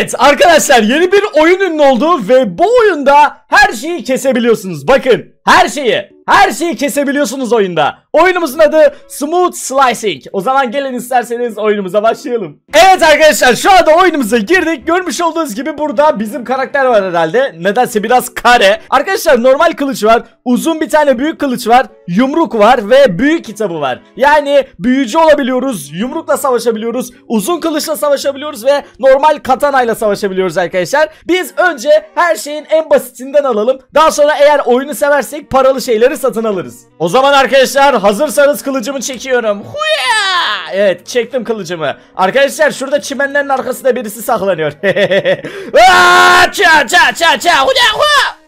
Evet arkadaşlar yeni bir oyun ünlü oldu ve bu oyunda her şeyi kesebiliyorsunuz. Bakın her şeyi, her şeyi kesebiliyorsunuz oyunda. Oyunumuzun adı Smooth Slicing. O zaman gelin isterseniz oyunumuza başlayalım. Evet arkadaşlar şu anda oyunumuza girdik. Görmüş olduğunuz gibi burada bizim karakter var herhalde. Nedense biraz kare. Arkadaşlar normal kılıç var. Uzun bir tane büyük kılıç var. Yumruk var ve büyük kitabı var. Yani büyücü olabiliyoruz. Yumrukla savaşabiliyoruz. Uzun kılıçla savaşabiliyoruz ve normal katanayla savaşabiliyoruz arkadaşlar. Biz önce her şeyin en basitinden alalım. Daha sonra eğer oyunu severseniz yenersek paralı şeyleri satın alırız. O zaman arkadaşlar hazırsanız kılıcımı çekiyorum. Huya! Evet çektim kılıcımı. Arkadaşlar şurada çimenlerin arkasında birisi saklanıyor. Aa, ça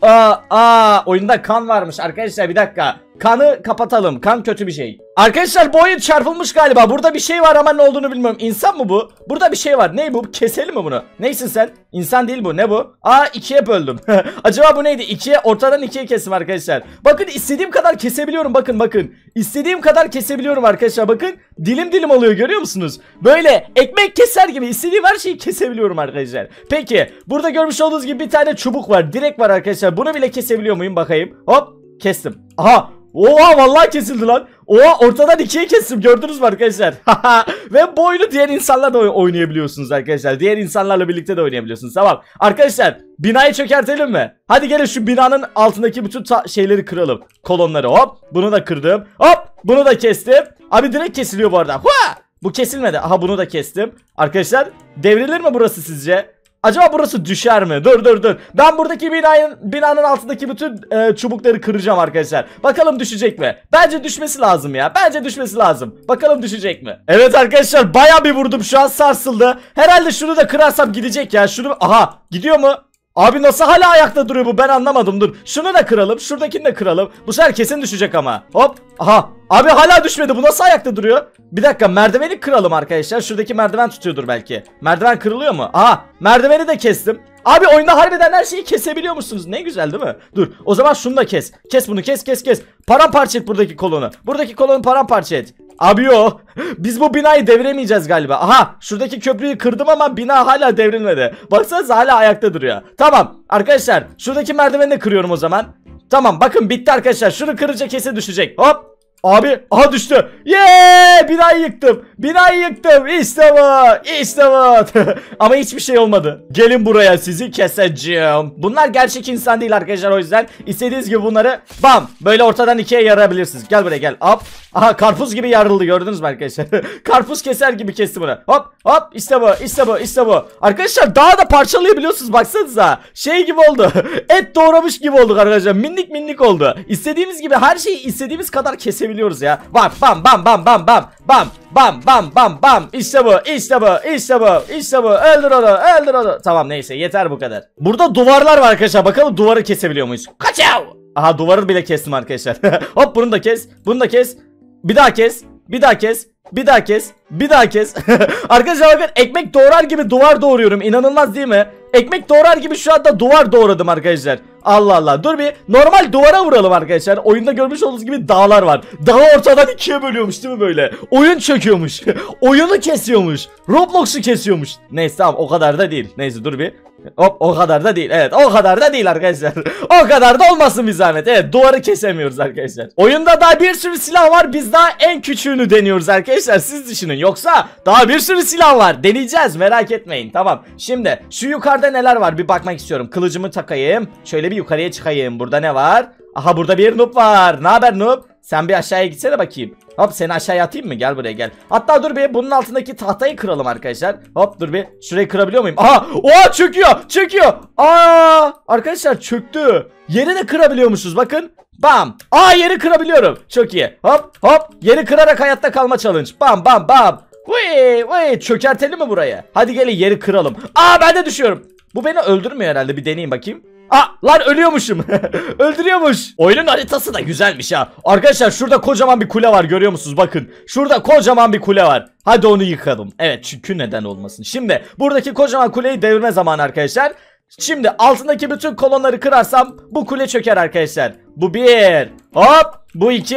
Aa, aa, oyunda kan varmış arkadaşlar bir dakika. Kanı kapatalım. Kan kötü bir şey. Arkadaşlar bu oyun çarpılmış galiba. Burada bir şey var ama ne olduğunu bilmiyorum. İnsan mı bu? Burada bir şey var. Ney bu? Keselim mi bunu? Neysin sen? İnsan değil bu. Ne bu? Aa ikiye böldüm. Acaba bu neydi? İkiye ortadan ikiye kesim arkadaşlar. Bakın istediğim kadar kesebiliyorum. Bakın bakın. İstediğim kadar kesebiliyorum arkadaşlar. Bakın dilim dilim oluyor görüyor musunuz? Böyle ekmek keser gibi istediğim her şeyi kesebiliyorum arkadaşlar. Peki burada görmüş olduğunuz gibi bir tane çubuk var. Direk var arkadaşlar. Bunu bile kesebiliyor muyum? Bakayım. Hop kestim. Aha Oha vallahi kesildi lan. Oha ortadan ikiye kestim gördünüz mü arkadaşlar? Ve bu diğer insanlarla da oynayabiliyorsunuz arkadaşlar. Diğer insanlarla birlikte de oynayabiliyorsunuz. Tamam. Arkadaşlar binayı çökertelim mi? Hadi gelin şu binanın altındaki bütün şeyleri kıralım. Kolonları hop. Bunu da kırdım. Hop. Bunu da kestim. Abi direkt kesiliyor bu arada. Hua! Bu kesilmedi. Aha bunu da kestim. Arkadaşlar devrilir mi burası sizce? Acaba burası düşer mi? Dur dur dur. Ben buradaki binanın, binanın altındaki bütün e, çubukları kıracağım arkadaşlar. Bakalım düşecek mi? Bence düşmesi lazım ya. Bence düşmesi lazım. Bakalım düşecek mi? Evet arkadaşlar baya bir vurdum şu an sarsıldı. Herhalde şunu da kırarsam gidecek ya. Şunu aha gidiyor mu? Abi nasıl hala ayakta duruyor bu ben anlamadım dur. Şunu da kıralım şuradakini de kıralım. Bu sefer kesin düşecek ama. Hop aha. Abi hala düşmedi bu nasıl ayakta duruyor? Bir dakika merdiveni kıralım arkadaşlar. Şuradaki merdiven tutuyordur belki. Merdiven kırılıyor mu? Aha merdiveni de kestim. Abi oyunda harbiden her şeyi kesebiliyor musunuz? Ne güzel değil mi? Dur o zaman şunu da kes. Kes bunu kes kes kes. Paramparça et buradaki kolonu. Buradaki kolonu paramparça et. Abi yo. Biz bu binayı deviremeyeceğiz galiba. Aha şuradaki köprüyü kırdım ama bina hala devrilmedi. Baksanıza hala ayakta duruyor. Tamam arkadaşlar şuradaki merdiveni de kırıyorum o zaman. Tamam bakın bitti arkadaşlar. Şunu kırınca kese düşecek. Hop Abi aha düştü. Yeee binayı yıktım. Binayı yıktım. İşte bu. İşte bu. Ama hiçbir şey olmadı. Gelin buraya sizi keseceğim. Bunlar gerçek insan değil arkadaşlar o yüzden. istediğiniz gibi bunları bam böyle ortadan ikiye yarabilirsiniz. Gel buraya gel. Hop. Aha karpuz gibi yarıldı gördünüz mü arkadaşlar? karpuz keser gibi kesti bunu. Hop hop işte bu işte bu işte bu. Arkadaşlar daha da parçalayabiliyorsunuz baksanıza. Şey gibi oldu. Et doğramış gibi olduk arkadaşlar. Minnik minnik oldu. İstediğimiz gibi her şeyi istediğimiz kadar kesebiliyoruz geçebiliyoruz ya. Bam bam bam bam bam bam bam bam bam bam bam. İşte bu işte bu işte bu işte bu. Öldür onu öldür onu. Tamam neyse yeter bu kadar. Burada duvarlar var arkadaşlar bakalım duvarı kesebiliyor muyuz? Kaçav. Aha duvarı bile kestim arkadaşlar. Hop bunu da kes bunu da kes. Bir daha kes bir daha kes bir daha kes. Bir daha kes. arkadaşlar bakın ekmek doğrar gibi duvar doğruyorum. İnanılmaz değil mi? Ekmek doğrar gibi şu anda duvar doğradım arkadaşlar. Allah Allah. Dur bir normal duvara vuralım arkadaşlar. Oyunda görmüş olduğunuz gibi dağlar var. Dağı ortadan ikiye bölüyormuş değil mi böyle? Oyun çöküyormuş. Oyunu kesiyormuş. Roblox'u kesiyormuş. Neyse tamam o kadar da değil. Neyse dur bir. Hop o kadar da değil. Evet o kadar da değil arkadaşlar. o kadar da olmasın bir zahmet. Evet duvarı kesemiyoruz arkadaşlar. Oyunda daha bir sürü silah var. Biz daha en küçüğünü deniyoruz arkadaşlar. Siz düşünün. Yoksa daha bir sürü silah var. Deneyeceğiz merak etmeyin. Tamam. Şimdi şu yukarıda neler var bir bakmak istiyorum. Kılıcımı takayım. Şöyle bir yukarıya çıkayım. Burada ne var? Aha burada bir noob var. Ne haber noob? Sen bir aşağıya gitsene bakayım. Hop seni aşağıya atayım mı? Gel buraya gel. Hatta dur bir bunun altındaki tahtayı kıralım arkadaşlar. Hop dur bir şurayı kırabiliyor muyum? Aha! Oha çöküyor! Çöküyor! Aa! Arkadaşlar çöktü. Yeri de kırabiliyormuşuz bakın. Bam! Aa yeri kırabiliyorum. Çok iyi. Hop hop. Yeri kırarak hayatta kalma challenge. Bam bam bam. Vıy vıy çökertelim mi buraya? Hadi gelin yeri kıralım. Aa ben de düşüyorum. Bu beni öldürmüyor herhalde bir deneyeyim bakayım. Ah lan ölüyormuşum. Öldürüyormuş. Oyunun haritası da güzelmiş ha. Arkadaşlar şurada kocaman bir kule var görüyor musunuz? Bakın. Şurada kocaman bir kule var. Hadi onu yıkalım. Evet çünkü neden olmasın. Şimdi buradaki kocaman kuleyi devirme zamanı arkadaşlar. Şimdi altındaki bütün kolonları kırarsam bu kule çöker arkadaşlar. Bu bir. Hop. Bu iki.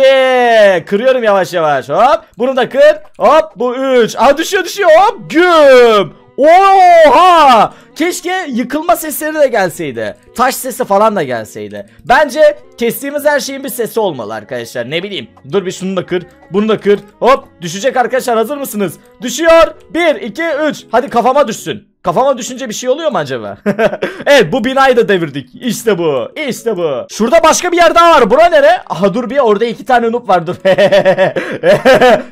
Kırıyorum yavaş yavaş. Hop. Bunu da kır. Hop. Bu üç. Aa düşüyor düşüyor. Hop. Güm. Oha! Keşke yıkılma sesleri de gelseydi. Taş sesi falan da gelseydi. Bence kestiğimiz her şeyin bir sesi olmalı arkadaşlar. Ne bileyim. Dur bir şunu da kır. Bunu da kır. Hop düşecek arkadaşlar hazır mısınız? Düşüyor. 1, 2, 3. Hadi kafama düşsün. Kafama düşünce bir şey oluyor mu acaba? evet bu binayı da devirdik. İşte bu. İşte bu. Şurada başka bir yer daha var. Bura nere? Aha dur bir orada iki tane noob var dur.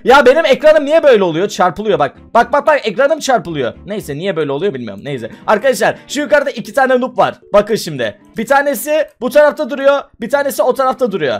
ya benim ekranım niye böyle oluyor? Çarpılıyor bak. Bak bak bak ekranım çarpılıyor. Neyse niye böyle oluyor bilmiyorum. Neyse. Arkadaşlar şu yukarıda iki tane noob var. Bakın şimdi. Bir tanesi bu tarafta duruyor. Bir tanesi o tarafta duruyor.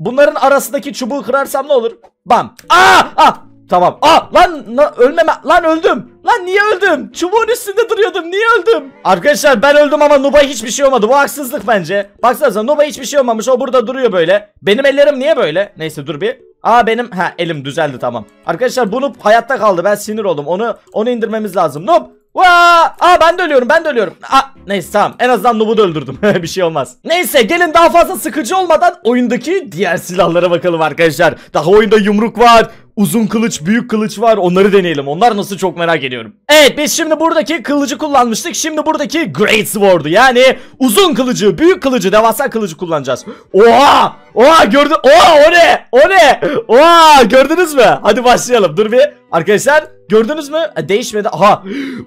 Bunların arasındaki çubuğu kırarsam ne olur? Bam. Aa! Ah! Tamam. Ah lan na, ölmeme lan öldüm. Lan niye öldüm? Çubuğun üstünde duruyordum. Niye öldüm? Arkadaşlar ben öldüm ama Nuba hiçbir şey olmadı. Bu haksızlık bence. Baksanıza Nuba hiçbir şey olmamış. O burada duruyor böyle. Benim ellerim niye böyle? Neyse dur bir. Aa benim ha elim düzeldi tamam. Arkadaşlar bunu hayatta kaldı. Ben sinir oldum. Onu onu indirmemiz lazım. Nub. Vaa! Aa ben de ölüyorum ben de ölüyorum. Aa, neyse tamam en azından Nub'u da öldürdüm. bir şey olmaz. Neyse gelin daha fazla sıkıcı olmadan oyundaki diğer silahlara bakalım arkadaşlar. Daha oyunda yumruk var, uzun kılıç, büyük kılıç var. Onları deneyelim. Onlar nasıl çok merak ediyorum. Evet biz şimdi buradaki kılıcı kullanmıştık. Şimdi buradaki Great Sword'u yani uzun kılıcı, büyük kılıcı, devasa kılıcı kullanacağız. Oha! Oha gördün. Oha o ne? O ne? Oha gördünüz mü? Hadi başlayalım. Dur bir. Arkadaşlar gördünüz mü? Değişmedi. Aha.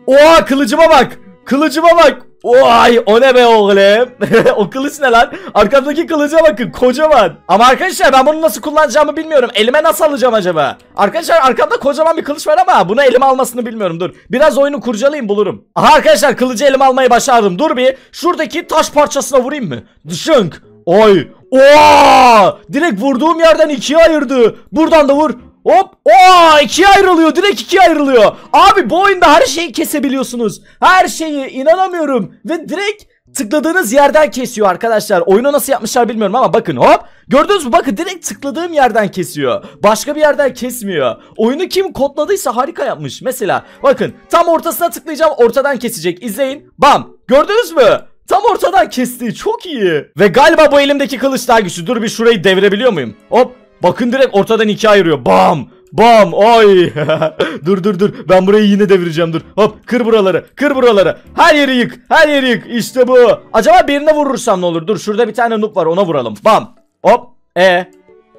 Oha kılıcıma bak. Kılıcıma bak. Vay o ne be oğlum. o kılıç ne lan? Arkamdaki kılıca bakın kocaman. Ama arkadaşlar ben bunu nasıl kullanacağımı bilmiyorum. Elime nasıl alacağım acaba? Arkadaşlar arkamda kocaman bir kılıç var ama buna elime almasını bilmiyorum dur. Biraz oyunu kurcalayayım bulurum. Aha arkadaşlar kılıcı elime almayı başardım. Dur bir şuradaki taş parçasına vurayım mı? Dışınk. Oy. Oo! Direkt vurduğum yerden ikiye ayırdı. Buradan da vur. Hop. Oo ikiye ayrılıyor. Direkt ikiye ayrılıyor. Abi bu oyunda her şeyi kesebiliyorsunuz. Her şeyi inanamıyorum. Ve direkt tıkladığınız yerden kesiyor arkadaşlar. Oyunu nasıl yapmışlar bilmiyorum ama bakın hop. Gördünüz mü? Bakın direkt tıkladığım yerden kesiyor. Başka bir yerden kesmiyor. Oyunu kim kodladıysa harika yapmış. Mesela bakın tam ortasına tıklayacağım ortadan kesecek. İzleyin. Bam. Gördünüz mü? Tam ortadan kesti. Çok iyi. Ve galiba bu elimdeki kılıç daha güçlü. Dur bir şurayı devirebiliyor muyum? Hop. Bakın direkt ortadan ikiye ayırıyor. Bam! Bam! Oy! dur dur dur. Ben burayı yine devireceğim dur. Hop kır buraları. Kır buraları. Her yeri yık. Her yeri yık. İşte bu. Acaba birine vurursam ne olur? Dur şurada bir tane noob var ona vuralım. Bam! Hop! E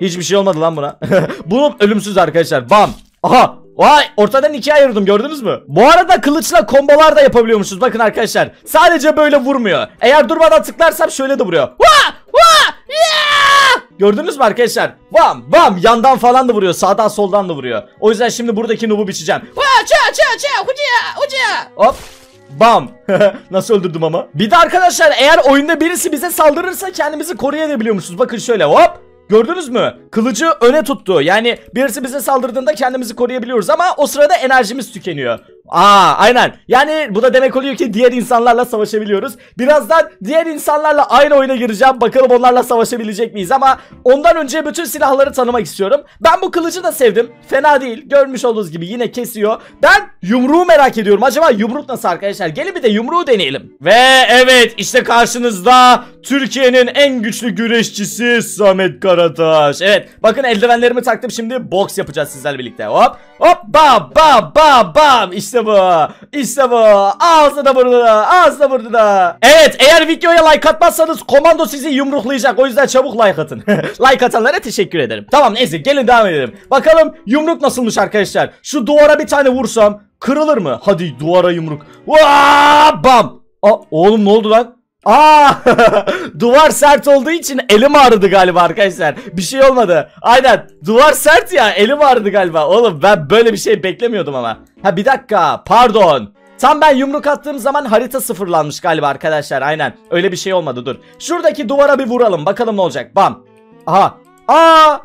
Hiçbir şey olmadı lan buna. bu noob ölümsüz arkadaşlar. Bam! Aha! Vay ortadan ikiye ayırdım gördünüz mü? Bu arada kılıçla kombolar da yapabiliyormuşuz bakın arkadaşlar. Sadece böyle vurmuyor. Eğer durmadan tıklarsam şöyle de vuruyor. Vaa! Vaa! Gördünüz mü arkadaşlar? Bam bam yandan falan da vuruyor. Sağdan soldan da vuruyor. O yüzden şimdi buradaki nubu biçeceğim. Hop. Bam. Nasıl öldürdüm ama. Bir de arkadaşlar eğer oyunda birisi bize saldırırsa kendimizi koruyabiliyormuşuz. Bakın şöyle hop. Gördünüz mü? Kılıcı öne tuttu. Yani birisi bize saldırdığında kendimizi koruyabiliyoruz ama o sırada enerjimiz tükeniyor. Aa aynen. Yani bu da demek oluyor ki diğer insanlarla savaşabiliyoruz. Birazdan diğer insanlarla aynı oyuna gireceğim. Bakalım onlarla savaşabilecek miyiz ama ondan önce bütün silahları tanımak istiyorum. Ben bu kılıcı da sevdim. Fena değil. Görmüş olduğunuz gibi yine kesiyor. Ben yumruğu merak ediyorum. Acaba yumruk nasıl arkadaşlar? Gelin bir de yumruğu deneyelim. Ve evet işte karşınızda Türkiye'nin en güçlü güreşçisi Samet Karataş. Evet bakın eldivenlerimi taktım şimdi boks yapacağız sizlerle birlikte. Hop hop bam bam bam bam. İşte işte bu. İşte bu. Ağzı da burada da. Ağzı da burada da. Evet eğer videoya like atmazsanız komando sizi yumruklayacak. O yüzden çabuk like atın. like atanlara teşekkür ederim. Tamam neyse gelin devam edelim. Bakalım yumruk nasılmış arkadaşlar. Şu duvara bir tane vursam kırılır mı? Hadi duvara yumruk. Vaa bam. Aa, oğlum ne oldu lan? Aa, duvar sert olduğu için elim ağrıdı galiba arkadaşlar. Bir şey olmadı. Aynen. Duvar sert ya. Elim ağrıdı galiba. Oğlum ben böyle bir şey beklemiyordum ama. Ha bir dakika. Pardon. Tam ben yumruk attığım zaman harita sıfırlanmış galiba arkadaşlar. Aynen. Öyle bir şey olmadı. Dur. Şuradaki duvara bir vuralım. Bakalım ne olacak. Bam. Aha. Aa!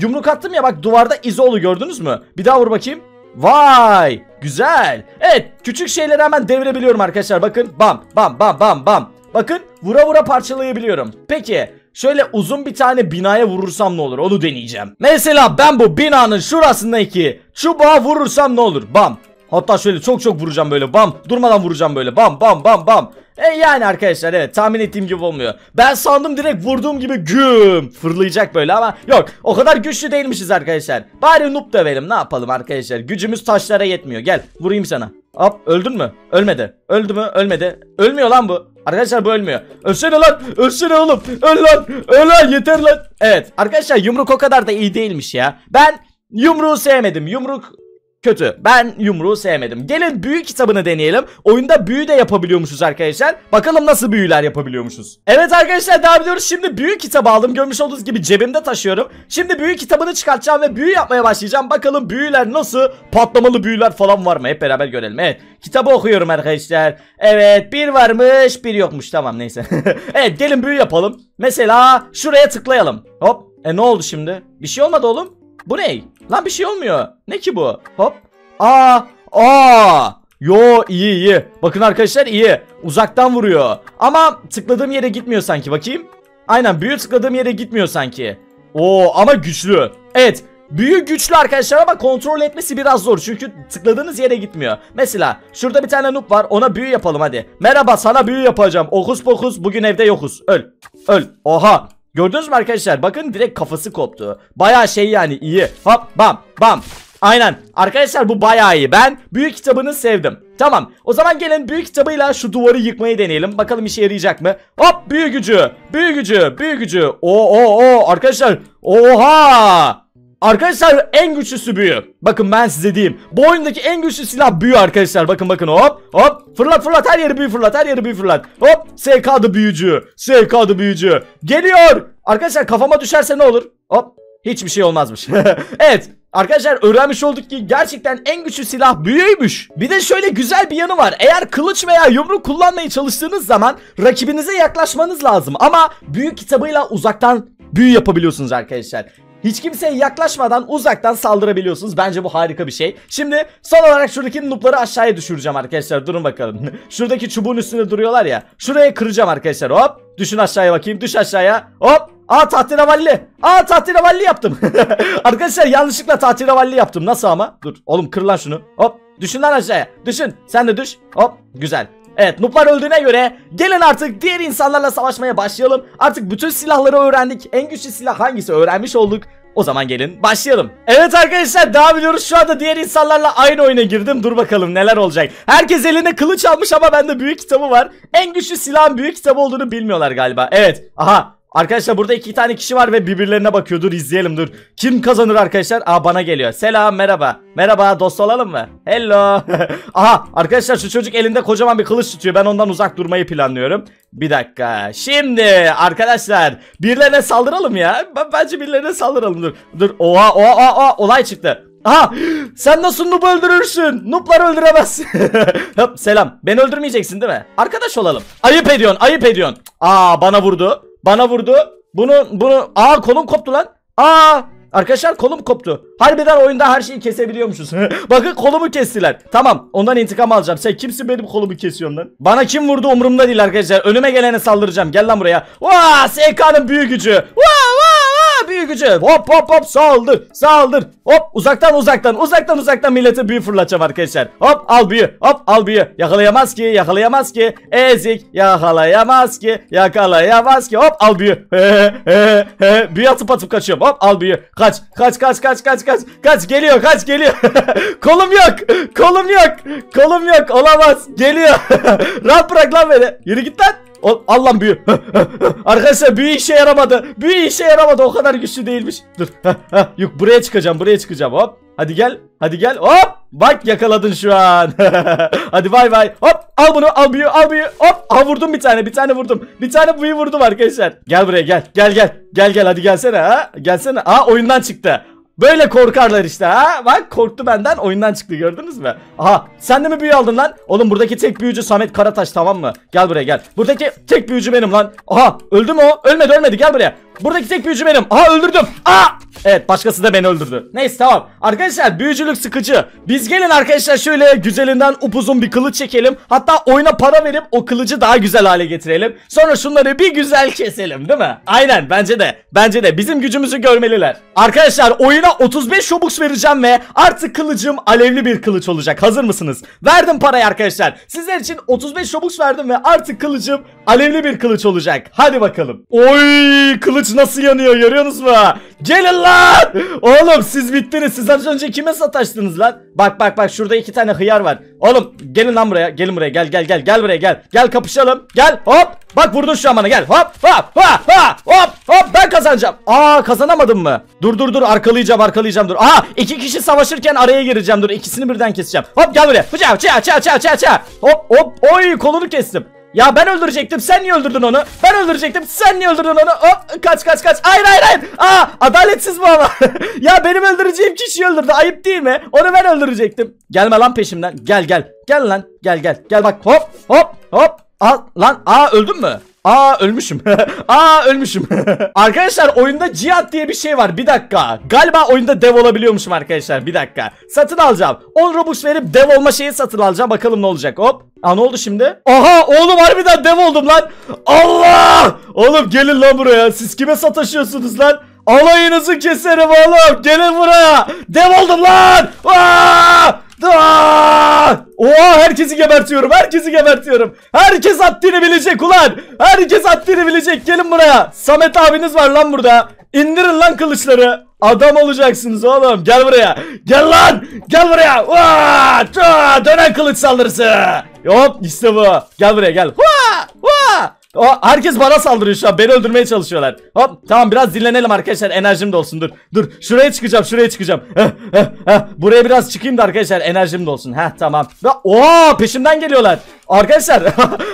Yumruk attım ya bak duvarda izolu gördünüz mü? Bir daha vur bakayım. Vay! Güzel. Evet, küçük şeyleri hemen devirebiliyorum arkadaşlar. Bakın. Bam, bam, bam, bam, bam. Bakın vura vura parçalayabiliyorum. Peki şöyle uzun bir tane binaya vurursam ne olur onu deneyeceğim. Mesela ben bu binanın şurasındaki çubuğa vurursam ne olur? Bam. Hatta şöyle çok çok vuracağım böyle bam. Durmadan vuracağım böyle bam bam bam bam. E yani arkadaşlar evet tahmin ettiğim gibi olmuyor. Ben sandım direkt vurduğum gibi güm fırlayacak böyle ama yok o kadar güçlü değilmişiz arkadaşlar. Bari noob dövelim ne yapalım arkadaşlar gücümüz taşlara yetmiyor gel vurayım sana. Hop öldün mü? Ölmedi. Öldü mü? Ölmedi. Ölmüyor lan bu. Arkadaşlar bu ölmüyor. Ölsene lan. Ölsene oğlum. Öl lan. Öl lan yeter lan. Evet. Arkadaşlar yumruk o kadar da iyi değilmiş ya. Ben yumruğu sevmedim. Yumruk kötü. Ben yumruğu sevmedim. Gelin büyü kitabını deneyelim. Oyunda büyü de yapabiliyormuşuz arkadaşlar. Bakalım nasıl büyüler yapabiliyormuşuz. Evet arkadaşlar devam ediyoruz. Şimdi büyü kitabı aldım. Görmüş olduğunuz gibi cebimde taşıyorum. Şimdi büyü kitabını çıkartacağım ve büyü yapmaya başlayacağım. Bakalım büyüler nasıl? Patlamalı büyüler falan var mı? Hep beraber görelim. Evet. Kitabı okuyorum arkadaşlar. Evet. Bir varmış bir yokmuş. Tamam neyse. evet gelin büyü yapalım. Mesela şuraya tıklayalım. Hop. E ne oldu şimdi? Bir şey olmadı oğlum. Bu ne? Lan bir şey olmuyor. Ne ki bu? Hop. Aa. Aa. Yo iyi iyi. Bakın arkadaşlar iyi. Uzaktan vuruyor. Ama tıkladığım yere gitmiyor sanki bakayım. Aynen büyü tıkladığım yere gitmiyor sanki. Oo ama güçlü. Evet Büyü güçlü arkadaşlar ama kontrol etmesi biraz zor çünkü tıkladığınız yere gitmiyor. Mesela şurada bir tane noob var ona büyü yapalım hadi. Merhaba sana büyü yapacağım. Okus pokus bugün evde yokuz. Öl. Öl. Oha. Gördünüz mü arkadaşlar? Bakın direkt kafası koptu. Baya şey yani iyi. Hop bam bam. Aynen. Arkadaşlar bu bayağı iyi. Ben büyük kitabını sevdim. Tamam. O zaman gelin büyük kitabıyla şu duvarı yıkmayı deneyelim. Bakalım işe yarayacak mı? Hop büyük gücü. büyük gücü. büyük gücü. Oo oo oo. Arkadaşlar. Oha. Arkadaşlar en güçlüsü büyü. Bakın ben size diyeyim. Bu oyundaki en güçlü silah büyü arkadaşlar. Bakın bakın hop hop. Fırlat fırlat her yeri büyü fırlat her yeri büyü fırlat. Hop SK'dı büyücü. SK'dı büyücü. Geliyor. Arkadaşlar kafama düşerse ne olur? Hop hiçbir şey olmazmış. evet Arkadaşlar öğrenmiş olduk ki gerçekten en güçlü silah büyüymüş. Bir de şöyle güzel bir yanı var. Eğer kılıç veya yumruk kullanmaya çalıştığınız zaman rakibinize yaklaşmanız lazım. Ama büyük kitabıyla uzaktan büyü yapabiliyorsunuz arkadaşlar. Hiç kimseye yaklaşmadan uzaktan saldırabiliyorsunuz. Bence bu harika bir şey. Şimdi son olarak şuradaki noobları aşağıya düşüreceğim arkadaşlar. Durun bakalım. Şuradaki çubuğun üstünde duruyorlar ya. Şuraya kıracağım arkadaşlar. Hop. Düşün aşağıya bakayım. Düş aşağıya. Hop. Aa tahtiravalli. Aa tahtiravalli yaptım. arkadaşlar yanlışlıkla tahtiravalli yaptım. Nasıl ama? Dur. Oğlum kır lan şunu. Hop. Düşün lan aşağıya. Düşün. Sen de düş. Hop. Güzel. Evet nuplar öldüğüne göre gelin artık diğer insanlarla savaşmaya başlayalım. Artık bütün silahları öğrendik. En güçlü silah hangisi öğrenmiş olduk. O zaman gelin başlayalım. Evet arkadaşlar daha biliyoruz şu anda diğer insanlarla aynı oyuna girdim. Dur bakalım neler olacak. Herkes eline kılıç almış ama bende büyük kitabı var. En güçlü silahın büyük kitabı olduğunu bilmiyorlar galiba. Evet. Aha Arkadaşlar burada iki tane kişi var ve birbirlerine bakıyor. Dur izleyelim dur. Kim kazanır arkadaşlar? Aa bana geliyor. Selam merhaba. Merhaba dost olalım mı? Hello. Aha arkadaşlar şu çocuk elinde kocaman bir kılıç tutuyor. Ben ondan uzak durmayı planlıyorum. Bir dakika. Şimdi arkadaşlar birilerine saldıralım ya. B bence birilerine saldıralım dur. Dur. Oha oha oha olay çıktı. Aha sen nasıl noob öldürürsün? Noob'ları öldüremez Hop selam. Beni öldürmeyeceksin değil mi? Arkadaş olalım. Ayıp ediyorsun ayıp ediyorsun. Aa bana vurdu. Bana vurdu. Bunu bunu aa kolum koptu lan. Aa Arkadaşlar kolum koptu. Harbiden oyunda her şeyi kesebiliyormuşuz. Bakın kolumu kestiler. Tamam ondan intikam alacağım. Sen kimsin benim kolumu kesiyorsun lan? Bana kim vurdu umurumda değil arkadaşlar. Önüme gelene saldıracağım. Gel lan buraya. Vaa SK'nın büyük gücü. Vaa vaa büyü gücü. Hop hop hop saldır saldır. Hop uzaktan uzaktan uzaktan uzaktan millete büyü fırlatacağım arkadaşlar. Hop al büyü hop al büyü. Yakalayamaz ki yakalayamaz ki. Ezik yakalayamaz ki yakalayamaz ki. Hop al büyü. He Büyü atıp atıp kaçıyorum. Hop al büyü. Kaç kaç kaç kaç kaç kaç. Kaç geliyor kaç geliyor. kolum yok kolum yok. Kolum yok olamaz geliyor. Rahat bırak lan beni. Yürü git lan. O, büyü. Arkadaşlar büyü işe yaramadı. Büyü işe yaramadı. O kadar güçlü değilmiş. Dur. Yok buraya çıkacağım. Buraya çıkacağım. Hop. Hadi gel. Hadi gel. Hop. Bak yakaladın şu an. Hadi bay bay. Hop. Al bunu. Al büyü. Al büyü. Hop. Ha vurdum bir tane. Bir tane vurdum. Bir tane büyü vurdum arkadaşlar. Gel buraya gel. Gel gel. Gel gel hadi gelsene ha. Gelsene. Aa oyundan çıktı. Böyle korkarlar işte ha. Bak korktu benden oyundan çıktı gördünüz mü? Aha sen de mi büyü aldın lan? Oğlum buradaki tek büyücü Samet Karataş tamam mı? Gel buraya gel. Buradaki tek büyücü benim lan. Aha öldü mü o? Ölmedi ölmedi gel buraya. Buradaki tek büyücü benim. Aha öldürdüm. Aa! Evet başkası da beni öldürdü. Neyse tamam. Arkadaşlar büyücülük sıkıcı. Biz gelin arkadaşlar şöyle güzelinden upuzun bir kılıç çekelim. Hatta oyuna para verip o kılıcı daha güzel hale getirelim. Sonra şunları bir güzel keselim değil mi? Aynen bence de. Bence de bizim gücümüzü görmeliler. Arkadaşlar oyuna 35 robux vereceğim ve artık kılıcım alevli bir kılıç olacak. Hazır mısınız? Verdim parayı arkadaşlar. Sizler için 35 robux verdim ve artık kılıcım alevli bir kılıç olacak. Hadi bakalım. Oy kılıç nasıl yanıyor görüyorsunuz mu? Gelin lan! Oğlum siz bittiniz. Siz az önce kime sataştınız lan? Bak bak bak şurada iki tane hıyar var. Oğlum gelin lan buraya. Gelin buraya. Gel gel gel. Gel buraya gel. Gel kapışalım. Gel hop. Bak vurdun şu an bana gel. Hop hop hop hop hop ben kazanacağım. Aa kazanamadım mı? Dur dur dur arkalayacağım arkalayacağım dur. Aa iki kişi savaşırken araya gireceğim dur. İkisini birden keseceğim. Hop gel buraya. Hıca hıca hıca hıca hıca. Hop hop oy kolunu kestim. Ya ben öldürecektim sen niye öldürdün onu? Ben öldürecektim sen niye öldürdün onu? Hop, oh, kaç kaç kaç. Hayır hayır hayır. Aa adaletsiz bu ama. ya benim öldüreceğim kişiyi öldürdü. Ayıp değil mi? Onu ben öldürecektim. Gelme lan peşimden. Gel gel. Gel lan. Gel gel. Gel bak hop hop hop. Al lan. Aa öldün mü? Aa ölmüşüm. Aa ölmüşüm. arkadaşlar oyunda cihat diye bir şey var. Bir dakika. Galiba oyunda dev olabiliyormuşum arkadaşlar. Bir dakika. Satın alacağım. 10 Robux verip dev olma şeyi satın alacağım. Bakalım ne olacak. Hop. Aa ne oldu şimdi? Aha oğlum harbiden dev oldum lan. Allah! Oğlum gelin lan buraya. Siz kime sataşıyorsunuz lan? Alayınızı keserim oğlum. Gelin buraya. Dev oldum lan. Aa! Aa! Oha herkesi gebertiyorum. Herkesi gebertiyorum. Herkes haddini bilecek ulan. Herkes haddini bilecek. Gelin buraya. Samet abiniz var lan burada. İndirin lan kılıçları. Adam olacaksınız oğlum. Gel buraya. Gel lan. Gel buraya. Aa, dönen kılıç saldırısı. Hop işte bu. Gel buraya gel. Hua! Hua! O, herkes bana saldırıyor şu an. Beni öldürmeye çalışıyorlar. Hop tamam biraz dinlenelim arkadaşlar. Enerjim de olsun dur. Dur şuraya çıkacağım şuraya çıkacağım. Heh, heh, heh. Buraya biraz çıkayım da arkadaşlar enerjim de olsun. Heh tamam. Oo peşimden geliyorlar. Arkadaşlar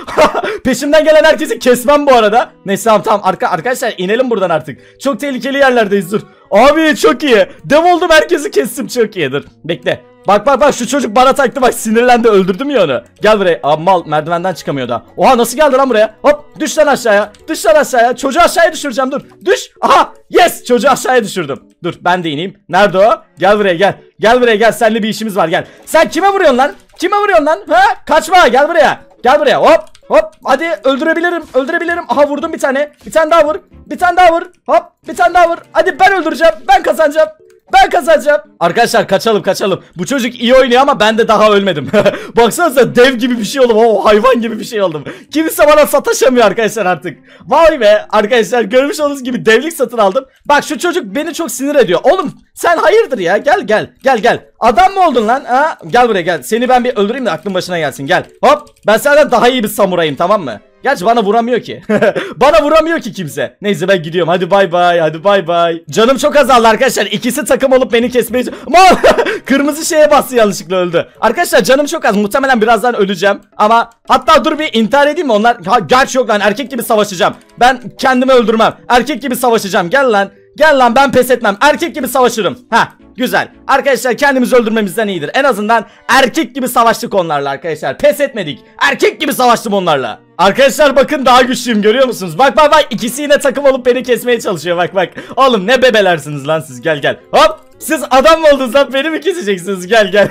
peşimden gelen herkesi kesmem bu arada. Neyse tamam tamam Arka, arkadaşlar inelim buradan artık. Çok tehlikeli yerlerdeyiz dur. Abi çok iyi. Dev oldum herkesi kestim çok iyidir. Bekle. Bak bak bak şu çocuk bana taktı bak sinirlendi öldürdüm ya onu. Gel buraya. Aa, mal merdivenden çıkamıyor da. Oha nasıl geldi lan buraya? Hop düş lan aşağıya. Düş lan aşağıya. Çocuğu aşağıya düşüreceğim dur. Düş. Aha yes çocuğu aşağıya düşürdüm. Dur ben de ineyim. Nerede o? Gel buraya gel. Gel buraya gel seninle bir işimiz var gel. Sen kime vuruyorsun lan? Kime vuruyorsun lan? Ha? Kaçma gel buraya. Gel buraya hop hop. Hadi öldürebilirim öldürebilirim. Aha vurdum bir tane. Bir tane daha vur. Bir tane daha vur. Hop bir tane daha vur. Hadi ben öldüreceğim. Ben kazanacağım. Ben kazanacağım. Arkadaşlar kaçalım kaçalım. Bu çocuk iyi oynuyor ama ben de daha ölmedim. Baksanıza dev gibi bir şey oldum. Oo, hayvan gibi bir şey oldum. Kimse bana sataşamıyor arkadaşlar artık. Vay be arkadaşlar görmüş olduğunuz gibi devlik satın aldım. Bak şu çocuk beni çok sinir ediyor. Oğlum sen hayırdır ya gel gel gel gel. Adam mı oldun lan? Ha? Gel buraya gel. Seni ben bir öldüreyim de aklın başına gelsin gel. Hop ben senden daha iyi bir samurayım tamam mı? Gerçi bana vuramıyor ki. bana vuramıyor ki kimse. Neyse ben gidiyorum. Hadi bay bay. Hadi bay bay. Canım çok azaldı arkadaşlar. İkisi takım olup beni kesmeye... Mal! Kırmızı şeye bastı yanlışlıkla öldü. Arkadaşlar canım çok az. Muhtemelen birazdan öleceğim. Ama hatta dur bir intihar edeyim mi? Onlar... Ha, gerçi yok lan. Erkek gibi savaşacağım. Ben kendimi öldürmem. Erkek gibi savaşacağım. Gel lan. Gel lan ben pes etmem. Erkek gibi savaşırım. Ha güzel. Arkadaşlar kendimizi öldürmemizden iyidir. En azından erkek gibi savaştık onlarla arkadaşlar. Pes etmedik. Erkek gibi savaştım onlarla. Arkadaşlar bakın daha güçlüyüm görüyor musunuz? Bak bak bak ikisi yine takım olup beni kesmeye çalışıyor bak bak. Oğlum ne bebelersiniz lan siz gel gel. Hop siz adam mı oldunuz lan beni mi keseceksiniz gel gel.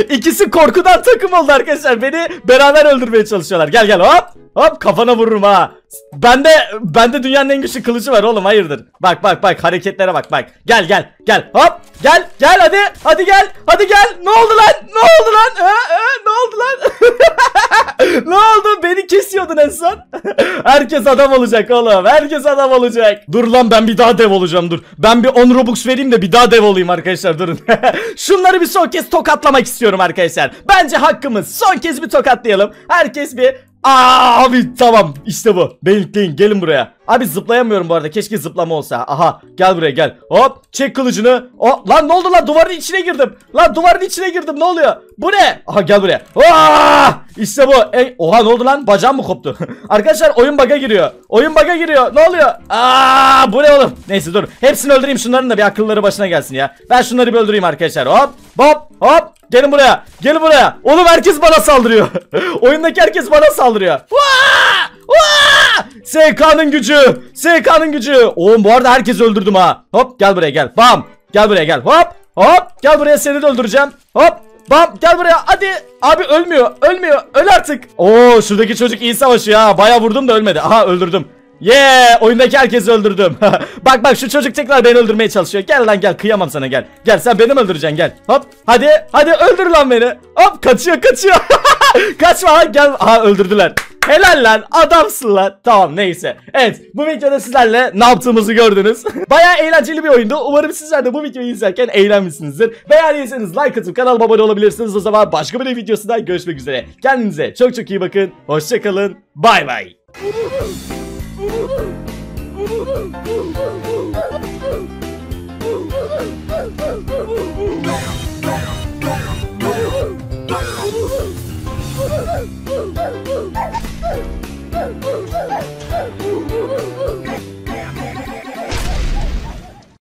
İkisi korkudan takım oldu arkadaşlar beni beraber öldürmeye çalışıyorlar gel gel hop. Hop kafana vururum ha. Bende bende dünyanın en güçlü kılıcı var oğlum hayırdır. Bak bak bak hareketlere bak bak. Gel gel gel hop gel gel hadi hadi gel hadi gel. Ne oldu lan ne oldu lan ha, ha, ne oldu lan. beni kesiyordun en son. Herkes adam olacak oğlum. Herkes adam olacak. Dur lan ben bir daha dev olacağım dur. Ben bir 10 Robux vereyim de bir daha dev olayım arkadaşlar durun. Şunları bir son kez tokatlamak istiyorum arkadaşlar. Bence hakkımız. Son kez bir tokatlayalım. Herkes bir abi tamam işte bu. Beylikleyin gelin buraya. Abi zıplayamıyorum bu arada. Keşke zıplama olsa. Aha gel buraya gel. Hop çek kılıcını. O, lan ne oldu lan duvarın içine girdim. Lan duvarın içine girdim ne oluyor? Bu ne? Aha gel buraya. Aa, işte bu. Ey, oha ne oldu lan? Bacağım mı koptu? Arkadaşlar oyun baga giriyor. Oyun baga giriyor. Ne oluyor? Aa, bu ne oğlum? Neyse dur. Hepsini öldüreyim şunların da bir akılları başına gelsin ya. Ben şunları bir öldüreyim arkadaşlar. Hop hop hop. Gelin buraya. Gelin buraya. Oğlum herkes bana saldırıyor. Oyundaki herkes bana saldırıyor. SK'nın gücü. SK'nın gücü. Oğlum bu arada herkes öldürdüm ha. Hop gel buraya gel. Bam. Gel buraya gel. Hop. Hop. Gel buraya seni de öldüreceğim. Hop. Bam gel buraya hadi abi ölmüyor ölmüyor öl artık Oo şuradaki çocuk iyi savaşıyor ha baya vurdum da ölmedi aha öldürdüm Yeah! Oyundaki herkesi öldürdüm. bak bak şu çocuk tekrar beni öldürmeye çalışıyor. Gel lan gel kıyamam sana gel. Gel sen beni mi öldüreceksin gel. Hop hadi hadi öldür lan beni. Hop kaçıyor kaçıyor. Kaçma lan gel. Aha öldürdüler. Helal lan adamsın lan. Tamam neyse. Evet bu videoda sizlerle ne yaptığımızı gördünüz. Baya eğlenceli bir oyundu. Umarım sizler de bu videoyu izlerken eğlenmişsinizdir. Beğendiyseniz like atıp kanala abone olabilirsiniz. O zaman başka bir videosunda görüşmek üzere. Kendinize çok çok iyi bakın. Hoşçakalın. Bay bay. Woo!